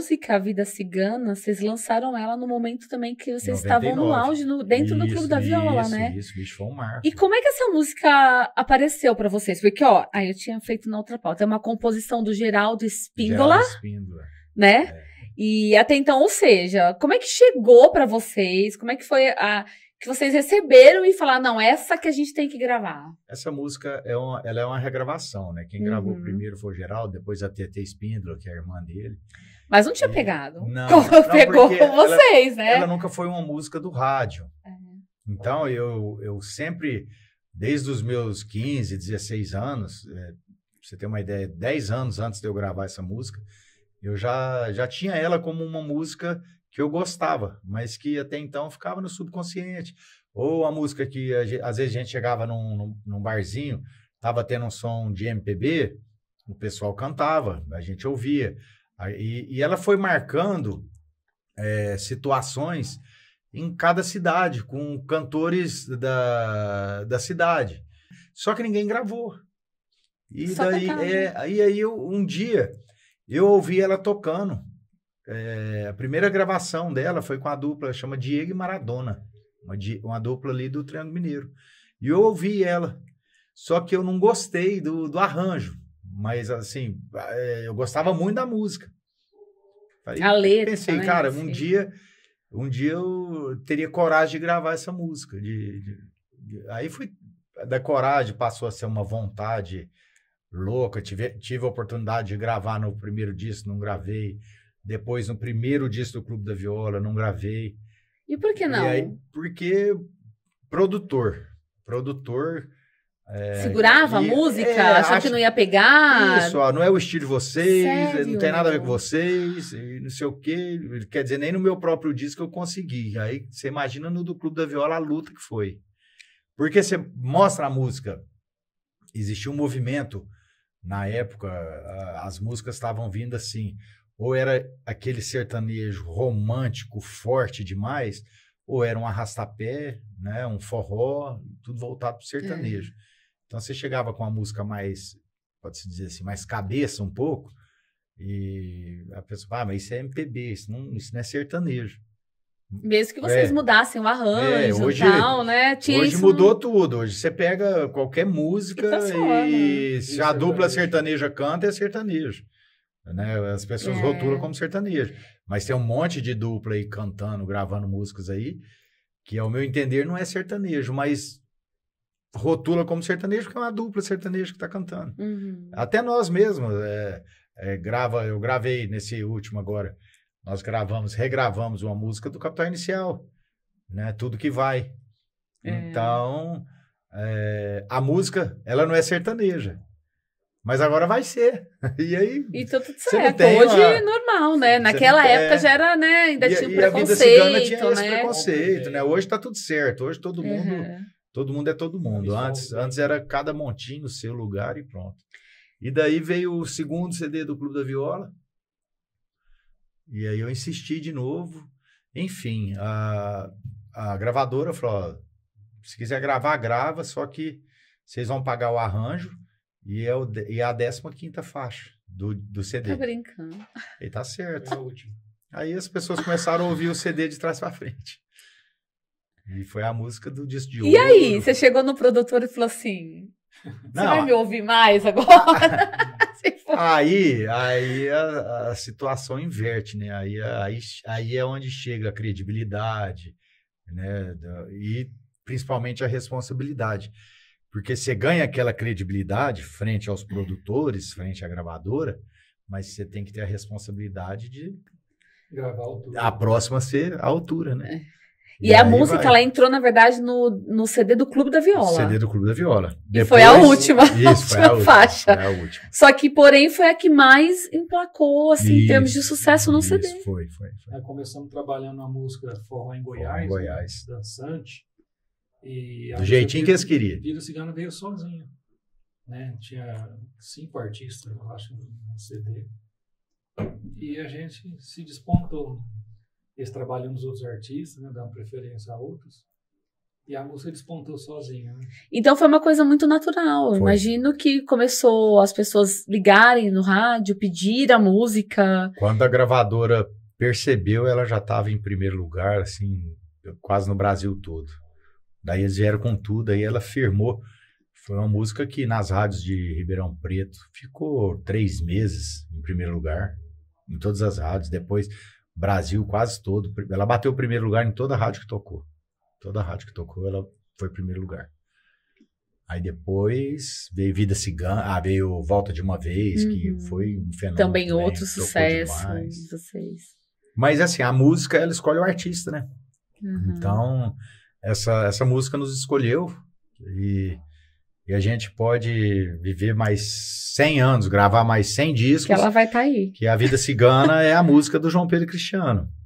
música Vida Cigana, vocês lançaram ela no momento também que vocês 99. estavam no auge, no, dentro isso, do Clube da Viola, isso, né? Isso, bicho, foi um marco. E como é que essa música apareceu para vocês? Porque, ó, aí eu tinha feito na outra pauta, é uma composição do Geraldo Espíndola. Geraldo Espíndola. Né? É. E até então, ou seja, como é que chegou para vocês? Como é que foi a que vocês receberam e falar não, essa que a gente tem que gravar? Essa música é uma, ela é uma regravação, né? Quem uhum. gravou primeiro foi o Geraldo, depois a TT Espíndola, que é a irmã dele. Mas não tinha e... É, pegado. Não, não pegou com vocês, ela, né? Ela nunca foi uma música do rádio. Uhum. Então eu, eu sempre, desde os meus 15, 16 anos, é, você tem uma ideia, 10 anos antes de eu gravar essa música, eu já, já tinha ela como uma música que eu gostava, mas que até então ficava no subconsciente. Ou a música que a, às vezes a gente chegava num, num, num barzinho, estava tendo um som de MPB, o pessoal cantava, a gente ouvia. E, e ela foi marcando é, situações em cada cidade, com cantores da, da cidade. Só que ninguém gravou. E daí, é, aí, né? aí eu, um dia eu ouvi ela tocando é, a primeira gravação dela foi com a dupla, chama Diego e Maradona, uma, uma dupla ali do Triângulo Mineiro. E eu ouvi ela, só que eu não gostei do, do arranjo, mas assim, é, eu gostava muito da música. Aí, a letra. Pensei, né? cara, um dia, um dia eu teria coragem de gravar essa música. De, de, de, aí fui da coragem passou a ser uma vontade louca. Tive, tive a oportunidade de gravar no primeiro disco, não gravei. Depois, no primeiro disco do Clube da Viola, não gravei. E por que não? Aí, porque produtor. Produtor. É, Segurava a música? É, achava acho, que não ia pegar? Isso, ó, não é o estilo de vocês, Sério? não tem nada a ver com vocês, não sei o quê. Quer dizer, nem no meu próprio disco eu consegui. Aí você imagina no do Clube da Viola a luta que foi. Porque você mostra a música. Existia um movimento, na época, as músicas estavam vindo assim. Ou era aquele sertanejo romântico, forte demais, ou era um arrastapé, né, um forró, tudo voltado para o sertanejo. É. Então você chegava com uma música mais, pode-se dizer assim, mais cabeça um pouco, e a pessoa, ah, mas isso é MPB, isso não, isso não é sertanejo. Mesmo que vocês é. mudassem o é, arranjo é, hoje, tal, né? Tinha hoje mudou tudo. Hoje você pega qualquer tá música né? e, e se é a dupla sertaneja canta, é sertanejo. Né? As pessoas é. rotulam como sertanejo. Mas tem um monte de dupla aí cantando, gravando músicas aí, que ao meu entender não é sertanejo, mas rotula como sertanejo porque é uma dupla sertaneja que está cantando. Uhum. Até nós mesmos, é, é, grava, eu gravei nesse último agora, nós gravamos, regravamos uma música do Capital Inicial, né? Tudo que vai. É. Então, é, a música, ela não é sertaneja, mas agora vai ser. E aí. E tá tudo certo. Hoje uma... é normal, né? Naquela tem... época é. já era, né? Ainda e, tinha um e preconceito. A vida tinha né? preconceito, né? Hoje tá tudo certo. Hoje todo mundo. Uhum. Todo mundo é todo mundo. Antes, antes era cada montinho no seu lugar e pronto. E daí veio o segundo CD do Clube da Viola. E aí eu insisti de novo. Enfim, a, a gravadora falou: ó, se quiser gravar, grava, só que vocês vão pagar o arranjo e é, o, e é a 15 faixa do, do CD. Tá brincando. E tá certo. É a última. Aí as pessoas começaram a ouvir o CD de trás para frente. E foi a música do disco de ouro. E aí, você chegou no produtor e falou assim: Você vai me ouvir mais agora? aí, aí a, a, situação inverte, né? Aí, aí, aí é onde chega a credibilidade, né? E principalmente a responsabilidade. Porque você ganha aquela credibilidade frente aos é. produtores, frente à gravadora, mas você tem que ter a responsabilidade de gravar a altura. A próxima ser a altura, né? É. E, e a música, vai. ela entrou, na verdade, no, no CD do Clube da Viola. CD do Clube da Viola. E Depois, foi a última, isso, a última a faixa. Última, a última. Só que, porém, foi a que mais emplacou, assim, isso, em termos de sucesso no isso, CD. Foi, foi. foi. É, começamos trabalhando a música Forró em Goiás, Forró em Goiás. Né, dançante. E Do jeitinho que eles queriam. Pira Cigana veio sozinha. Né? Tinha cinco artistas, eu acho, no CD. E a gente se despontou. Eles trabalham nos outros artistas, né? dando preferência a outros. E a música despontou sozinha. Né? Então foi uma coisa muito natural. Foi. Imagino que começou as pessoas ligarem no rádio, pedir a música. Quando a gravadora percebeu, ela já estava em primeiro lugar, assim, quase no Brasil todo. Daí eles vieram com tudo, aí ela firmou. Foi uma música que nas rádios de Ribeirão Preto ficou três meses em primeiro lugar, em todas as rádios. Depois, Brasil quase todo. Ela bateu o primeiro lugar em toda a rádio que tocou. Toda a rádio que tocou, ela foi primeiro lugar. Aí depois veio Vida Cigana, ah, veio Volta de uma Vez, uhum. que foi um fenômeno. Também, também outro sucesso de vocês. Mas assim, a música, ela escolhe o artista, né? Uhum. Então, essa, essa música nos escolheu e, e a gente pode viver mais 100 anos, gravar mais 100 discos. Que ela vai estar tá aí. Que a vida cigana é a música do João Pedro Cristiano.